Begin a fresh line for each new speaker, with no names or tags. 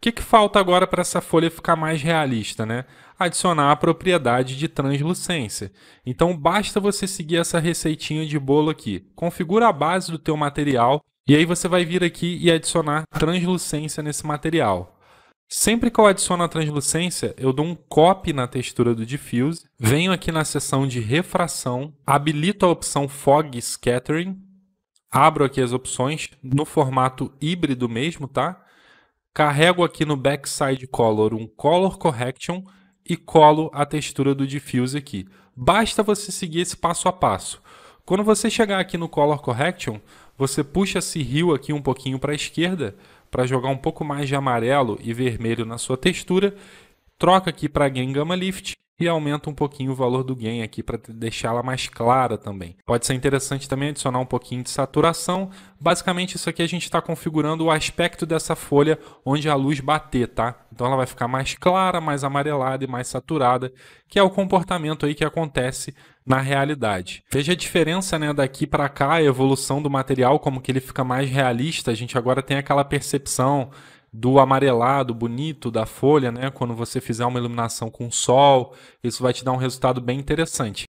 que, que falta agora para essa folha ficar mais realista, né? Adicionar a propriedade de translucência. Então basta você seguir essa receitinha de bolo aqui. Configura a base do teu material e aí você vai vir aqui e adicionar translucência nesse material. Sempre que eu adiciono a translucência, eu dou um copy na textura do diffuse, venho aqui na seção de refração, habilito a opção fog scattering, abro aqui as opções no formato híbrido mesmo, tá? Carrego aqui no Backside Color um Color Correction e colo a textura do diffuse aqui. Basta você seguir esse passo a passo. Quando você chegar aqui no Color Correction, você puxa esse rio aqui um pouquinho para a esquerda para jogar um pouco mais de amarelo e vermelho na sua textura, troca aqui para Gangama Lift e aumenta um pouquinho o valor do gain aqui para deixá-la mais clara também. Pode ser interessante também adicionar um pouquinho de saturação. Basicamente isso aqui a gente está configurando o aspecto dessa folha onde a luz bater, tá? Então ela vai ficar mais clara, mais amarelada e mais saturada, que é o comportamento aí que acontece na realidade. Veja a diferença né, daqui para cá, a evolução do material, como que ele fica mais realista. A gente agora tem aquela percepção do amarelado bonito da folha, né? Quando você fizer uma iluminação com sol, isso vai te dar um resultado bem interessante.